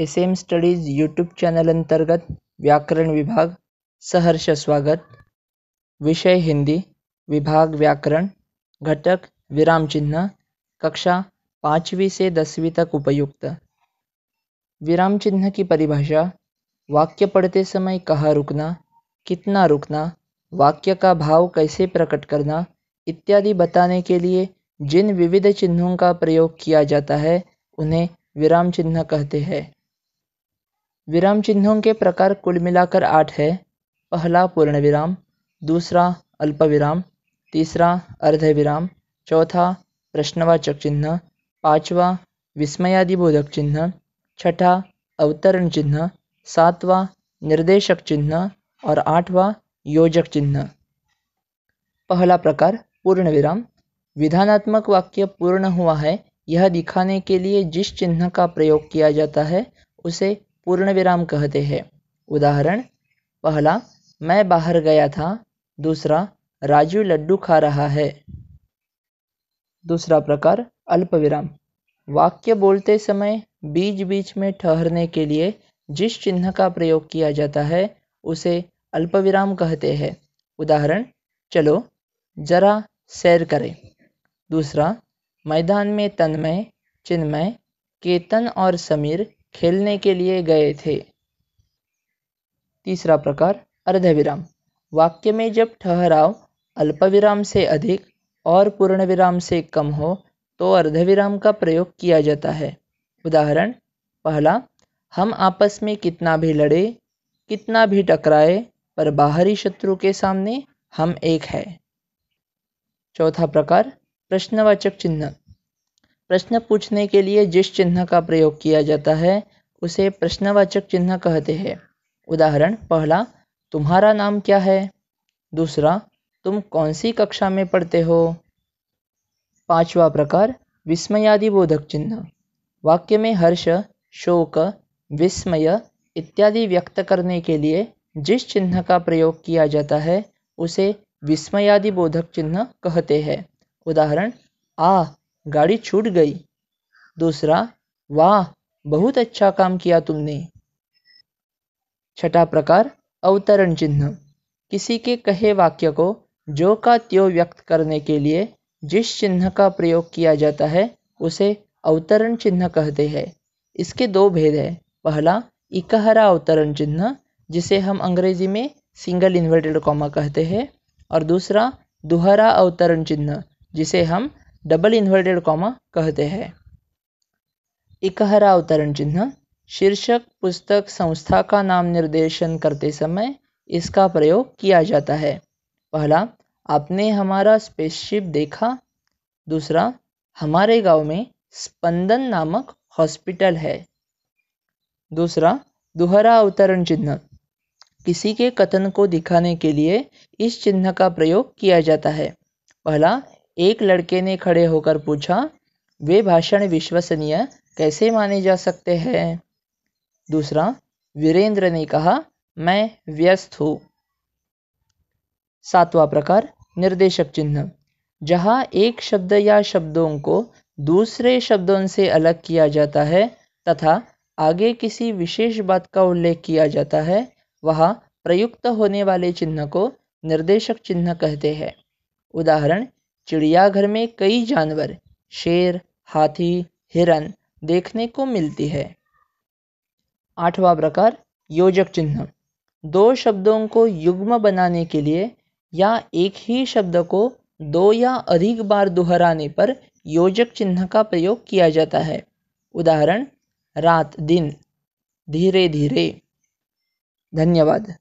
S M studies YouTube channel अंतर्गत व्याकरण विभाग सहर्ष स्वागत विषय हिंदी विभाग व्याकरण घटक विराम चिन्ह कक्षा पाँचवीं से दसवीं तक उपयुक्त विराम चिन्ह की परिभाषा वाक्य पढ़ते समय कहाँ रुकना कितना रुकना वाक्य का भाव कैसे प्रकट करना इत्यादि बताने के लिए जिन विविध चिन्हों का प्रयोग किया जाता है उन्हें विराम चिन्ह कहते हैं विराम चिन्हों के प्रकार कुल मिलाकर आठ है पहला पूर्ण विराम दूसरा अल्पविराम तीसरा अर्धविराम चौथा प्रश्नवाचक चिन्ह पाँचवा विस्मयादिबोधक चिन्ह छठा अवतरण चिन्ह सातवा निर्देशक चिन्ह और आठवां योजक चिन्ह पहला प्रकार पूर्ण विराम विधानात्मक वाक्य पूर्ण हुआ है यह दिखाने के लिए जिस चिन्ह का प्रयोग किया जाता है उसे पूर्ण विराम कहते हैं उदाहरण पहला मैं बाहर गया था दूसरा राजू लड्डू खा रहा है दूसरा प्रकार अल्प विराम वाक्य बोलते समय बीच बीच में ठहरने के लिए जिस चिन्ह का प्रयोग किया जाता है उसे अल्प विराम कहते हैं उदाहरण चलो जरा सैर करें दूसरा मैदान में तन्मय चिन्मय केतन और समीर खेलने के लिए गए थे तीसरा प्रकार अर्धविराम वाक्य में जब ठहराव अल्पविराम से अधिक और पूर्ण विराम से कम हो तो अर्धविराम का प्रयोग किया जाता है उदाहरण पहला हम आपस में कितना भी लड़े कितना भी टकराए पर बाहरी शत्रु के सामने हम एक है चौथा प्रकार प्रश्नवाचक चिन्ह प्रश्न पूछने के लिए जिस चिन्ह का प्रयोग किया जाता है उसे प्रश्नवाचक चिन्ह कहते हैं उदाहरण पहला तुम्हारा नाम क्या है दूसरा तुम कौन सी कक्षा में पढ़ते हो पांचवा प्रकार विस्मयादि बोधक चिन्ह वाक्य में हर्ष शोक विस्मय इत्यादि व्यक्त करने के लिए जिस चिन्ह का प्रयोग किया जाता है उसे विस्मयादि बोधक चिन्ह कहते हैं उदाहरण आ गाड़ी छूट गई दूसरा वाह बहुत अच्छा काम किया तुमने छठा प्रकार अवतरण चिन्ह किसी के कहे वाक्य को जो का त्यो व्यक्त करने के लिए जिस चिन्ह का प्रयोग किया जाता है उसे अवतरण चिन्ह कहते हैं इसके दो भेद हैं पहला इकहरा अवतरण चिन्ह जिसे हम अंग्रेजी में सिंगल इन्वर्टेड कॉमा कहते हैं और दूसरा दोहरा अवतरण चिन्ह जिसे हम डबल इन्वर्टेड कॉमा कहते हैं इकहरा अवतरण चिन्ह शीर्षक पुस्तक संस्था का नाम निर्देशन करते समय इसका प्रयोग किया जाता है पहला आपने हमारा स्पेसशिप देखा दूसरा हमारे गांव में स्पंदन नामक हॉस्पिटल है दूसरा दोहरा अवतरण चिन्ह किसी के कथन को दिखाने के लिए इस चिन्ह का प्रयोग किया जाता है पहला एक लड़के ने खड़े होकर पूछा वे भाषण विश्वसनीय कैसे माने जा सकते हैं दूसरा वीरेंद्र ने कहा मैं व्यस्त हूँ सातवां प्रकार निर्देशक चिन्ह जहाँ एक शब्द या शब्दों को दूसरे शब्दों से अलग किया जाता है तथा आगे किसी विशेष बात का उल्लेख किया जाता है वहाँ प्रयुक्त होने वाले चिन्ह को निर्देशक चिन्ह कहते हैं उदाहरण चिड़ियाघर में कई जानवर शेर हाथी हिरन देखने को मिलती है आठवां प्रकार योजक चिन्ह दो शब्दों को युग्म बनाने के लिए या एक ही शब्द को दो या अधिक बार दोहराने पर योजक चिन्ह का प्रयोग किया जाता है उदाहरण रात दिन धीरे धीरे धन्यवाद